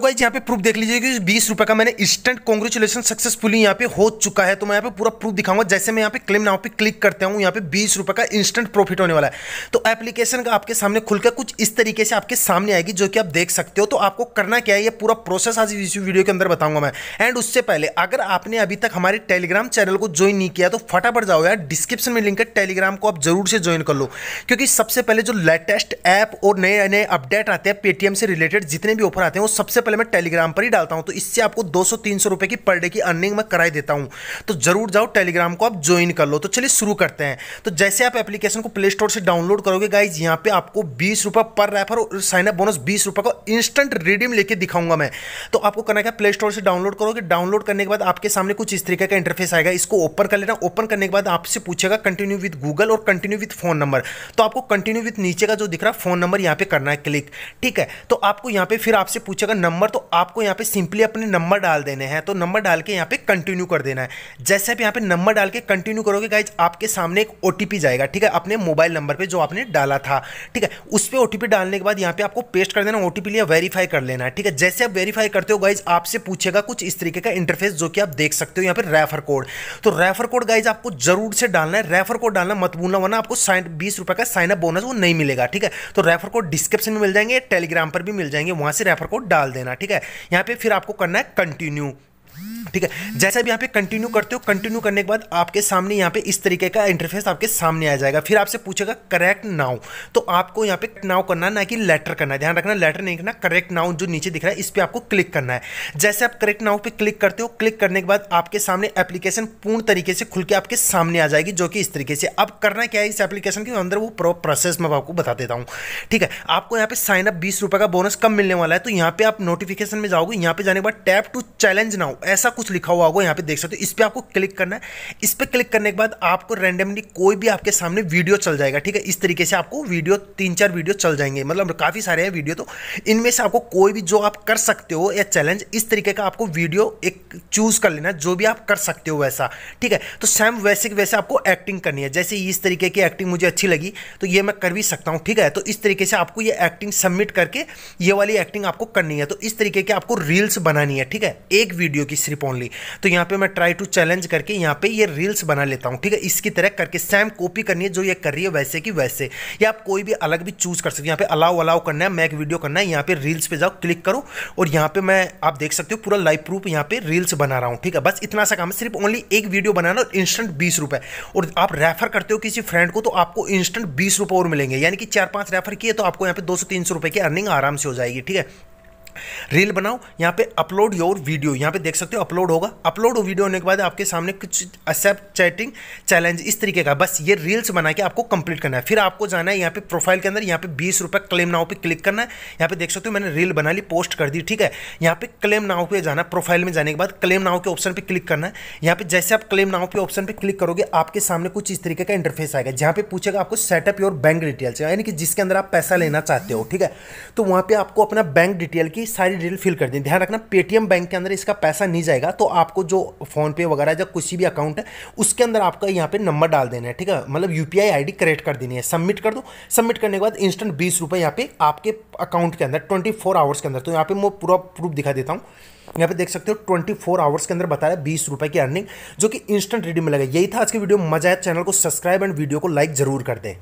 तो गाइज यहाँ पे प्रूफ देख लीजिए कि बीस रुपए का मैंने इंस्टेंट कॉन्ग्रेचुलेशन सक्सेसफुली यहाँ पे हो चुका है तो मैं यहाँ पे पूरा प्रूफ दिखाऊंगा जैसे मैं यहाँ पे क्लेम नाउ पे क्लिक करता हूँ यहाँ पे बीस रुपए का इंस्टेंट प्रॉफिट होने वाला है तो एप्लीकेशन का आपके सामने खुलकर कुछ इस तरीके से आपके सामने आएगी जो कि आप देख सकते हो तो आपको करना क्या है यह पूरा प्रोसेस आज इस वीडियो के अंदर बताऊंगा मैं एंड उससे पहले अगर आपने अभी तक हमारे टेलीग्राम चैनल को ज्वाइन नहीं किया तो फटाफट जाओ यार डिस्क्रिप्शन में लिंक है टेलीग्राम को आप जरूर से ज्वाइन कर लो क्योंकि सबसे पहले जो लेटेस्ट ऐप और नए नए अपडेट आते हैं पेटीएम से रिलेटेड जितने भी ऑफर आते हैं वो सबसे पहले मैं टेलीग्राम पर ही डालता हूँ तो इससे आपको दो सौ तीन सौ रुपये की पर डे की अर्निंग मैं कराई देता हूँ तो जरूर जाओ टेलीग्राम को आप ज्वाइन कर लो तो चलिए शुरू करते हैं तो जैसे आप एप्लीकेशन को प्ले स्टोर से डाउनलोड करोगे गाइज यहाँ पे आपको बीस रुपये पर रेफर और साइनअप बोनस बीस रुपये का इंस्टेंट रिडीम लेके दिखाऊंगा मैं तो आपको करना क्या प्ले स्टोर से डाउनलोड करोगे डाउनलोड करने के बाद आपके सामने कुछ इस तरीके का इंटरफेस आएगा इसको ओपन कर लेना ओपन करने के बाद आपसे पूछेगा कंटिन्यू विद गूगल और कंटिन्यू विद फोन नंबर तो आपको कंटिन्यू विद नीचे का जो दिख रहा है फोन नंबर यहाँ पे करना है क्लिक ठीक है तो आपको यहाँ पे फिर आपसे पूछेगा नंबर नंबर तो आपको यहाँ पे सिंपली अपने नंबर डाल देने हैं तो नंबर डाल के यहाँ पे कंटिन्यू कर देना है जैसे आप यहाँ पे नंबर डाल के कंटिन्यू करोगे गाइज आपके सामने एक ओ जाएगा ठीक है अपने मोबाइल नंबर पर जो आपने डाला था ठीक है उस पर ओ डालने के बाद यहाँ पे आपको पेस्ट कर देना ओ लिया वेरीफाई कर लेना है ठीक है जैसे आप वेरीफाई करते हो गाइज आपसे पूछेगा कुछ इस तरीके का इंटरफेस जो कि आप देख सकते हो यहाँ पर रेफर कोड तो रेफर कोड गाइज आपको जरूर से डालना है रेफर कोड डालना मत भूलना वरना आपको साइन बीस रुपए का साइन अप बोनस वो नहीं मिलेगा ठीक है तो रेफर कोड डिस्क्रिप्शन में मिल जाएंगे टेलीग्राम पर भी मिल जाएंगे वहां से रेफर कोड डाल देना ठीक है यहाँ पे फिर आपको करना है कंटिन्यू ठीक है जैसे आप यहाँ पे कंटिन्यू करते हो कंटिन्यू करने के बाद आपके सामने यहाँ पे इस तरीके का इंटरफेस आपके सामने आ जाएगा फिर आपसे पूछेगा करेक्ट नाउ तो आपको यहाँ पे नाउ करना ना कि लेटर करना है ध्यान रखना लेटर नहीं करना करेक्ट नाउ जो नीचे दिख रहा है इस पर आपको क्लिक करना है जैसे आप करेक्ट नाउ पर क्लिक करते हो क्लिक करने के बाद आपके सामने एप्लीकेशन पूर्ण तरीके से खुल के आपके सामने आ जाएगी जो कि इस तरीके से अब करना क्या है इस एप्लीकेशन के अंदर वो प्रोसेस मैं आपको बता देता हूँ ठीक है आपको यहाँ पे साइन अप बीस रुपये का बोनस कम मिलने वाला है तो यहाँ पे आप नोटिफिकेशन में जाओगे यहाँ पे जाने के बाद टैप टू चैलेंज नाउ ऐसा कुछ लिखा हुआ होगा यहाँ पे देख सकते हो इस पर आपको क्लिक करना है इस पर क्लिक करने के बाद आपको रेंडमली कोई भी आपके सामने वीडियो चल जाएगा ठीक है इस तरीके से आपको वीडियो तीन चार वीडियो चल जाएंगे मतलब काफ़ी सारे हैं वीडियो तो इनमें से आपको कोई भी जो आप कर सकते हो या चैलेंज इस तरीके का आपको वीडियो एक चूज़ कर लेना है जो भी आप कर सकते हो वैसा ठीक है तो सेम वैसे वैसे आपको एक्टिंग करनी है जैसे इस तरीके की एक्टिंग मुझे अच्छी लगी तो ये मैं कर भी सकता हूँ ठीक है तो इस तरीके से आपको ये एक्टिंग सबमिट करके ये वाली एक्टिंग आपको करनी है तो इस तरीके की आपको रील्स बनानी है ठीक है एक वीडियो की सिर्फ ओनली तो यहाँ पे मैं ट्राई टू चैलेंज करके यहाँ पे ये रील्स बना लेता हूँ ठीक है इसकी तरह करके सेम कॉपी करनी है जो ये कर रही है वैसे की वैसे या आप कोई भी अलग भी चूज़ कर सकते हो यहाँ पे अलाउ अलाउ करना है मैक वीडियो करना है यहाँ पे रील्स पे जाओ क्लिक करो और यहाँ पे मैं आप देख सकते हो पूरा लाइव प्रूफ यहाँ पे रील्स बना रहा हूँ ठीक है बस इतना सा काम है सिर्फ ओनली एक वीडियो बनाना और इंस्टेंट बीस रुपये और आप रेफर करते हो किसी फ्रेंड को तो आपको इंस्टेंट बीस रुपये और मिलेंगे यानी कि चार पांच रेफर किए तो आपको यहाँ पे दो सौ तीन सौ रुपये की अर्निंग आराम से हो जाएगी ठीक है रील बनाओ यहाँ पे अपलोड योर वीडियो यहाँ पे देख सकते हो अपलोड होगा अपलोड हो वीडियो होने के बाद आपके सामने कुछ एक्सेप्ट चैटिंग चैलेंज इस तरीके का बस ये रील्स बना के आपको कंप्लीट करना है फिर आपको जाना है यहाँ पे प्रोफाइल के अंदर यहाँ पे बीस रुपये क्लेम नाव पे क्लिक करना है यहाँ पे देख सकते हो मैंने रील बना ली पोस्ट कर दी ठीक है यहाँ पे क्लेम नाव पे जाना प्रोफाइल में जाने के बाद क्लेम नाव के ऑप्शन पर क्लिक करना है यहाँ पे जैसे आप क्लेम नाव के ऑप्शन पर क्लिक करोगे आपके सामने कुछ इस तरीके का इंटरफेस आएगा जहाँ पे पूछेगा आपको सेटअप योर बैंक डिटेल्स यानी कि जिसके अंदर आप पैसा लेना चाहते हो ठीक है तो वहाँ पर आपको अपना बैंक डिटेल की की सारी डिटेल फिल कर दें ध्यान रखना पेटीएम बैंक के अंदर इसका पैसा नहीं जाएगा तो आपको जो फ़ोनपे वगैरह या किसी भी अकाउंट है उसके अंदर आपका यहाँ पे नंबर डाल देना है ठीक है मतलब यू पी क्रिएट कर देनी है सबमिट कर दो सबमिट करने के बाद इंस्टेंट बीस रुपये यहाँ पे आपके अकाउंट के अंदर ट्वेंटी फोर आवर्स के अंदर तो यहाँ पर मैं पूरा प्रूफ दिखा देता हूँ यहाँ पे देख सकते हो 24 आवर्स के अंदर बता रहा है बीस रुपए की अर्निंग जो कि इंस्टेंट रेडी में लगे यही था आज की वीडियो मजा आया चैनल को सब्सक्राइब एंड वीडियो को लाइक जरूर कर दें